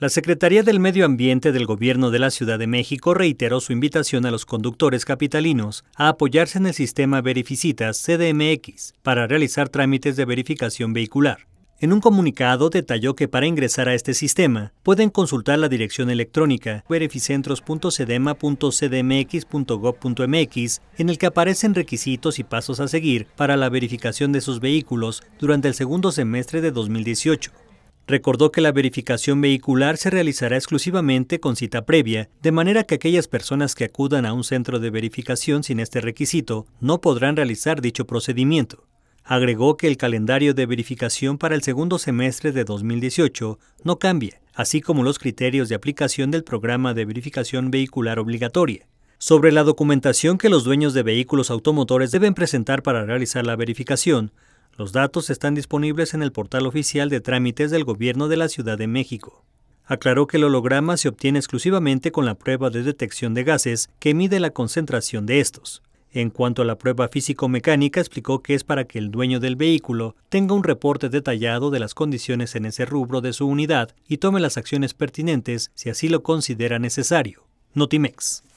La Secretaría del Medio Ambiente del Gobierno de la Ciudad de México reiteró su invitación a los conductores capitalinos a apoyarse en el sistema Verificitas CDMX para realizar trámites de verificación vehicular. En un comunicado detalló que para ingresar a este sistema pueden consultar la dirección electrónica verificentros.cedema.cdmx.gov.mx en el que aparecen requisitos y pasos a seguir para la verificación de sus vehículos durante el segundo semestre de 2018. Recordó que la verificación vehicular se realizará exclusivamente con cita previa, de manera que aquellas personas que acudan a un centro de verificación sin este requisito no podrán realizar dicho procedimiento. Agregó que el calendario de verificación para el segundo semestre de 2018 no cambia, así como los criterios de aplicación del programa de verificación vehicular obligatoria. Sobre la documentación que los dueños de vehículos automotores deben presentar para realizar la verificación, los datos están disponibles en el portal oficial de trámites del Gobierno de la Ciudad de México. Aclaró que el holograma se obtiene exclusivamente con la prueba de detección de gases que mide la concentración de estos. En cuanto a la prueba físico-mecánica, explicó que es para que el dueño del vehículo tenga un reporte detallado de las condiciones en ese rubro de su unidad y tome las acciones pertinentes si así lo considera necesario. Notimex.